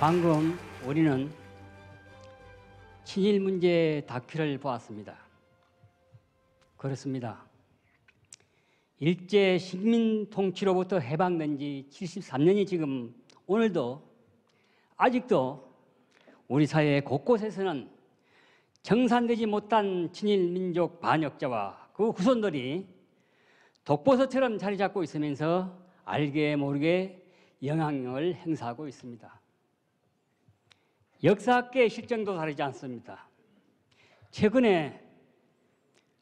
방금 우리는 친일 문제 다큐를 보았습니다. 그렇습니다. 일제 식민 통치로부터 해방된 지 73년이 지금 오늘도 아직도 우리 사회 곳곳에서는 정산되지 못한 친일 민족 반역자와 그 후손들이 독보서처럼 자리 잡고 있으면서 알게 모르게 영향력을 행사하고 있습니다. 역사학계의 실정도 다르지 않습니다. 최근에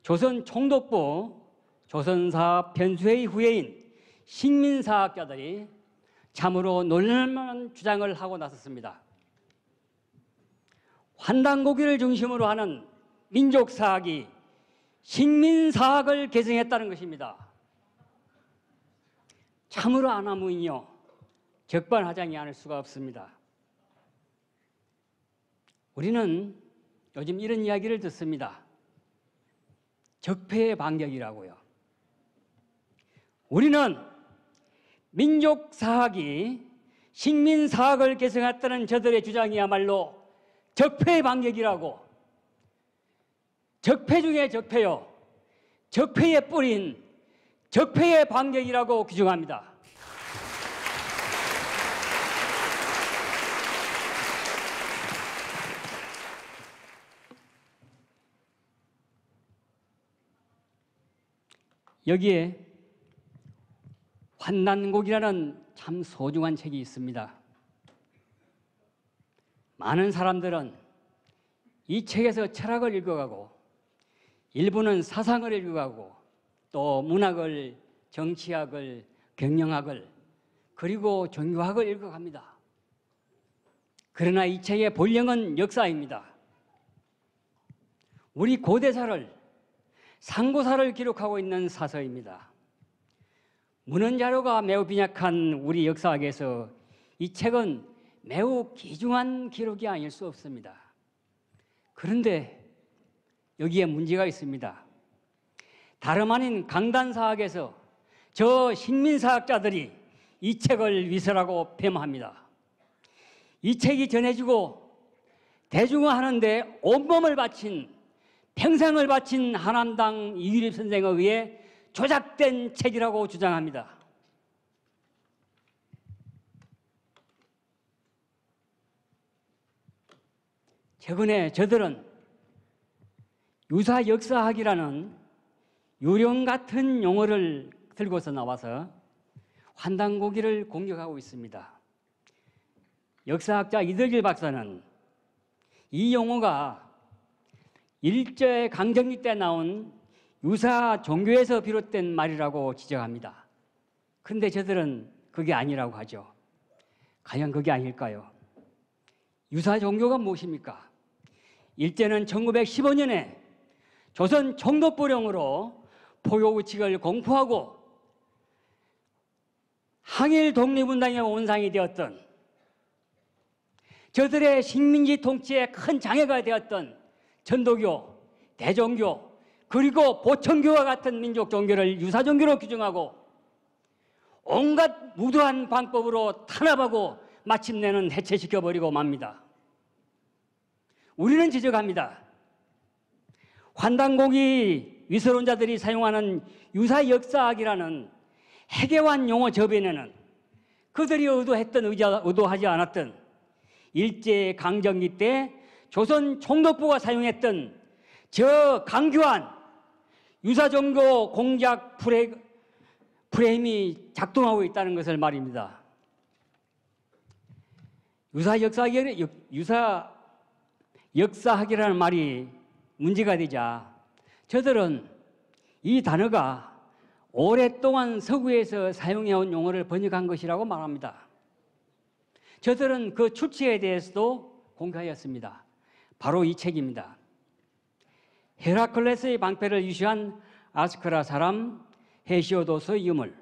조선 총독부 조선사 변수회의 후예인 식민사학자들이 참으로 놀랄만한 주장을 하고 나섰습니다. 환단고기를 중심으로 하는 민족사학이 식민사학을 개정했다는 것입니다. 참으로 안하무인요 적반하장이 아닐 수가 없습니다. 우리는 요즘 이런 이야기를 듣습니다. 적폐의 반격이라고요. 우리는 민족 사학이 식민 사학을 계승했다는 저들의 주장이야말로 적폐의 반격이라고 적폐 중에 적폐요 적폐의 뿌린 적폐의 반격이라고 규정합니다. 여기에 환난곡이라는 참 소중한 책이 있습니다. 많은 사람들은 이 책에서 철학을 읽어가고 일부는 사상을 읽어가고 또 문학을 정치학을 경영학을 그리고 종교학을 읽어갑니다. 그러나 이 책의 본령은 역사입니다. 우리 고대사를 상고사를 기록하고 있는 사서입니다. 문헌 자료가 매우 빈약한 우리 역사학에서 이 책은 매우 귀중한 기록이 아닐 수 없습니다. 그런데 여기에 문제가 있습니다. 다름 아닌 강단사학에서 저 신민사학자들이 이 책을 위서라고 폄하합니다. 이 책이 전해지고 대중화하는데 온몸을 바친 평생을 바친 한한당 이유립 선생에 의해 조작된 책이라고 주장합니다. 최근에 저들은 유사 역사학이라는 유령 같은 용어를 들고서 나와서 환단고기를 공격하고 있습니다. 역사학자 이덕일 박사는 이 용어가 일제 강점기 때 나온 유사 종교에서 비롯된 말이라고 지적합니다. 근데 저들은 그게 아니라고 하죠. 과연 그게 아닐까요? 유사 종교가 무엇입니까? 일제는 1915년에 조선 총독부령으로 포교우칙을 공포하고 항일 독립운동의 원상이 되었던 저들의 식민지 통치에 큰 장애가 되었던 전도교, 대종교, 그리고 보천교와 같은 민족 종교를 유사 종교로 규정하고 온갖 무도한 방법으로 탄압하고 마침내는 해체시켜 버리고 맙니다. 우리는 지적합니다. 환단공이 위서론자들이 사용하는 유사 역사학이라는 해계환 용어 저변에는 그들이 의도했던 의도하지 않았던 일제 강점기 때 조선 총독부가 사용했던 저 강규한 유사정교 공작 프레, 프레임이 작동하고 있다는 것을 말입니다. 유사 역사학이 유사 역사학이라는 말이 문제가 되자 저들은 이 단어가 오랫동안 서구에서 사용해온 용어를 번역한 것이라고 말합니다. 저들은 그 출처에 대해서도 공개하였습니다. 바로 이 책입니다. 헤라클레스의 방패를 유시한 아스크라 사람 헤시오도스의 유물,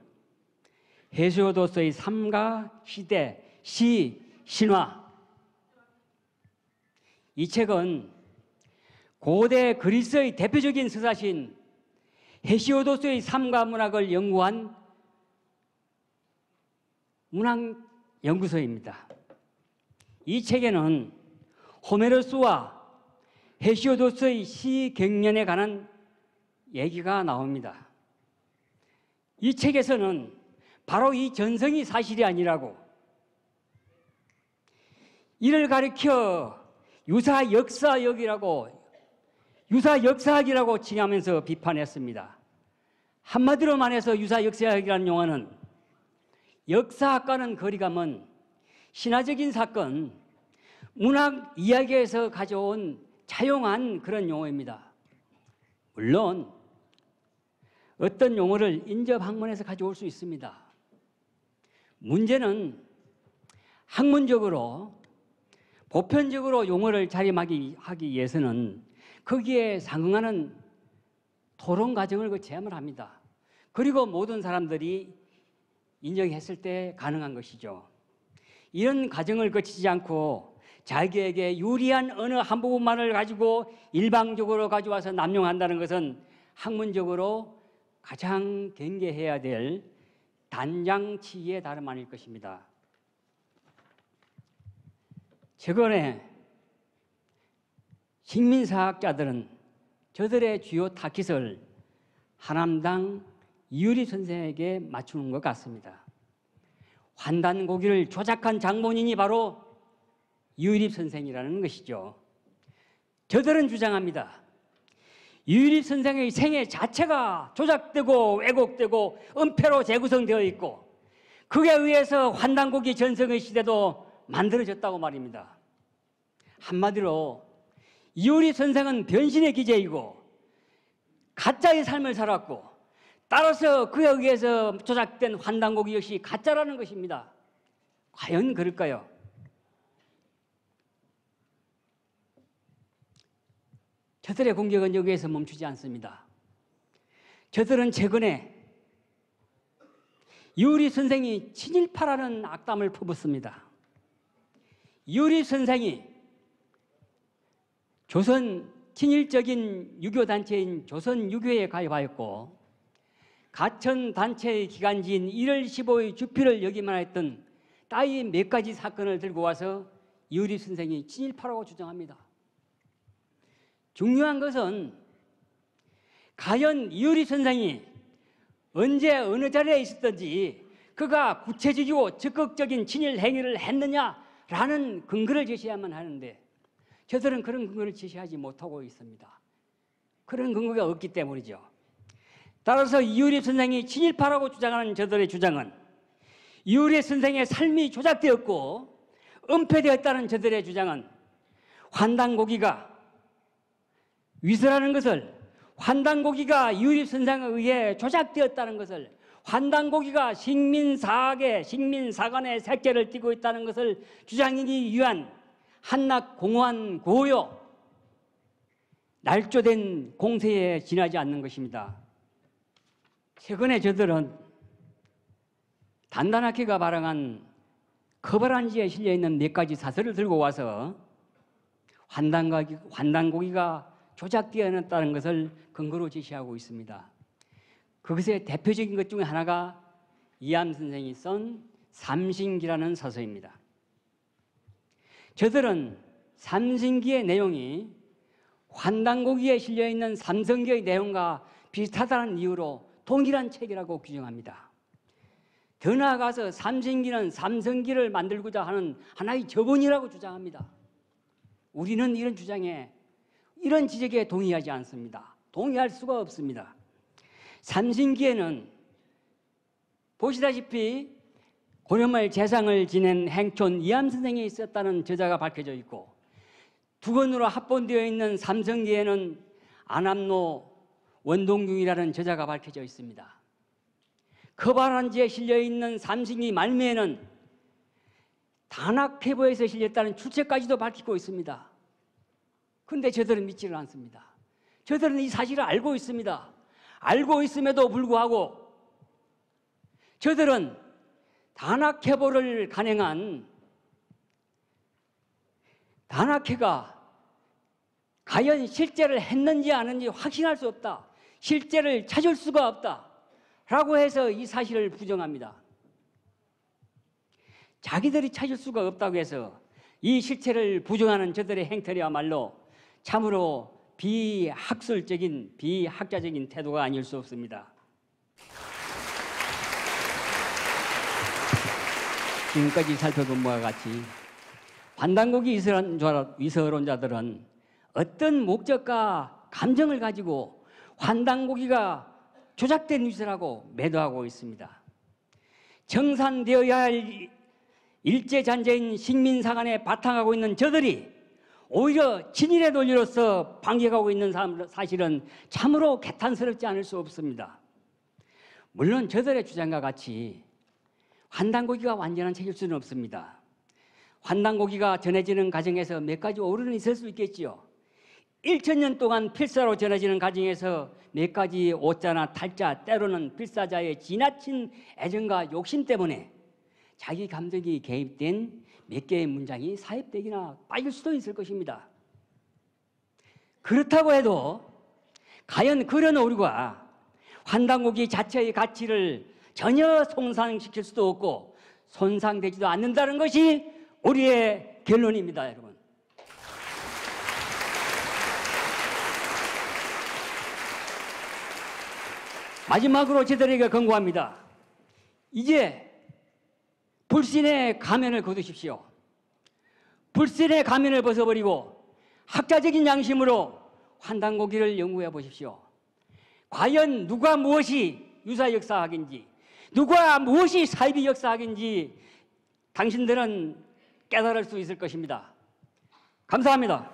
헤시오도스의 삶과 시대 시 신화. 이 책은 고대 그리스의 대표적인 서사신 헤시오도스의 삶과 문학을 연구한 문학 연구소입니다. 이 책에는 호메르스와 헤시오도스의 시경련에 관한 얘기가 나옵니다. 이 책에서는 바로 이 전성이 사실이 아니라고 이를 가리켜 유사 역사역이라고 유사 역사학이라고 칭하면서 비판했습니다. 한마디로 말해서 유사 역사학이라는 용어는 역사학과는 거리가 먼 신화적인 사건, 문학 이야기에서 가져온 자용한 그런 용어입니다. 물론 어떤 용어를 인접학문에서 가져올 수 있습니다. 문제는 학문적으로 보편적으로 용어를 자리하기 위해서는 거기에 상응하는 토론 과정을 거쳐야 그 합니다. 그리고 모든 사람들이 인정했을 때 가능한 것이죠. 이런 과정을 거치지 않고 자기에게 유리한 어느 한 부분만을 가지고 일방적으로 가져와서 남용한다는 것은 학문적으로 가장 경계해야 될 단장치의 다름 아닐 것입니다. 최근에 식민사학자들은 저들의 주요 타깃을 한남당 이유리 선생에게 맞추는 것 같습니다. 환단 고기를 조작한 장본인이 바로 유일립 선생이라는 것이죠. 저들은 주장합니다. 유일립 선생의 생애 자체가 조작되고 왜곡되고 은폐로 재구성되어 있고 그에 의해서 환단고이 전성의 시대도 만들어졌다고 말입니다. 한마디로 유일립 선생은 변신의 기재이고 가짜의 삶을 살았고 따라서 그에 의해서 조작된 환단고이 역시 가짜라는 것입니다. 과연 그럴까요? 저들의 공격은 여기에서 멈추지 않습니다. 저들은 최근에 이리 선생이 친일파라는 악담을 퍼붓습니다. 이리 선생이 조선 친일적인 유교 단체인 조선 유교에 가입하였고 가천 단체의 기간지인 1월 15일 주필을 여기만 했던 따위 몇 가지 사건을 들고 와서 이리 선생이 친일파라고 주장합니다. 중요한 것은 과연 이유리 선생이 언제 어느 자리에 있었든지 그가 구체적이고 적극적인 친일 행위를 했느냐라는 근거를 제시해야만 하는데 저들은 그런 근거를 제시하지 못하고 있습니다. 그런 근거가 없기 때문이죠. 따라서 이유리 선생이 친일파라고 주장하는 저들의 주장은 이유리 선생의 삶이 조작되었고 은폐되었다는 저들의 주장은 환단고기가 위세라는 것을 환단고기가 유입선상에 의해 조작되었다는 것을 환단고기가 식민사학의 식민사관의 색채를 띠고 있다는 것을 주장이기 위한 한낱 공허한 고요 날조된 공세에 지나지 않는 것입니다. 최근에 저들은 단단하게가 발행한 커버란지에 실려있는 몇 가지 사설을 들고 와서 환단고기, 환단고기가 조작되었다는 것을 근거로 제시하고 있습니다. 그것의 대표적인 것 중에 하나가 이암 선생이 쓴 삼신기라는 서서입니다. 저들은 삼신기의 내용이 환단고기에 실려 있는 삼성기의 내용과 비슷하다는 이유로 동일한 책이라고 규정합니다. 더 나아가서 삼신기는 삼성기를 만들고자 하는 하나의 저본이라고 주장합니다. 우리는 이런 주장에 이런 지적에 동의하지 않습니다. 동의할 수가 없습니다. 삼신기에는 보시다시피 고려말 재상을 지낸 행촌 이암 선생이 있었다는 저자가 밝혀져 있고 두 권으로 합본되어 있는 삼성기에는 안암노 원동중이라는 저자가 밝혀져 있습니다. 커바란지에 실려 있는 삼신기 말미에는 단학회보에서 실렸다는 출처까지도 밝히고 있습니다. 근데 저들은 믿지를 않습니다. 저들은 이 사실을 알고 있습니다. 알고 있음에도 불구하고 저들은 단학해보를 간행한 단학회가 과연 실제를 했는지 아는지 확신할 수 없다. 실제를 찾을 수가 없다. 라고 해서 이 사실을 부정합니다. 자기들이 찾을 수가 없다고 해서 이 실체를 부정하는 저들의 행태야말로 참으로 비학술적인 비학자적인 태도가 아닐 수 없습니다. 지금까지 살펴본 바와 같이 반단국이 이서론자들은 어떤 목적과 감정을 가지고 환단고기가 조작된 위세라고 매도하고 있습니다. 정산되어야 할 일제잔재인 식민사관에 바탕하고 있는 저들이 오히려 진일의 논리로서 방해하고 있는 사실은 참으로 개탄스럽지 않을 수 없습니다. 물론 저들의 주장과 같이 환단고기가 완전한 책일 수는 없습니다. 환단고기가 전해지는 과정에서 몇 가지 오류는 있을 수 있겠지요. 1천년 동안 필사로 전해지는 과정에서 몇 가지 오자나 탈자, 때로는 필사자의 지나친 애정과 욕심 때문에 자기 감정이 개입된 몇 개의 문장이 사입되기나 빠질 수도 있을 것입니다. 그렇다고 해도 과연 그런 오류가 환단고기 자체의 가치를 전혀 손상시킬 수도 없고 손상되지도 않는다는 것이 우리의 결론입니다, 여러분. 마지막으로 제들에게 권고합니다. 이제 불신의 가면을 거두십시오. 불신의 가면을 벗어버리고 학자적인 양심으로 환단고기를 연구해 보십시오. 과연 누가 무엇이 유사 역사학인지, 누가 무엇이 사이비 역사학인지 당신들은 깨달을 수 있을 것입니다. 감사합니다.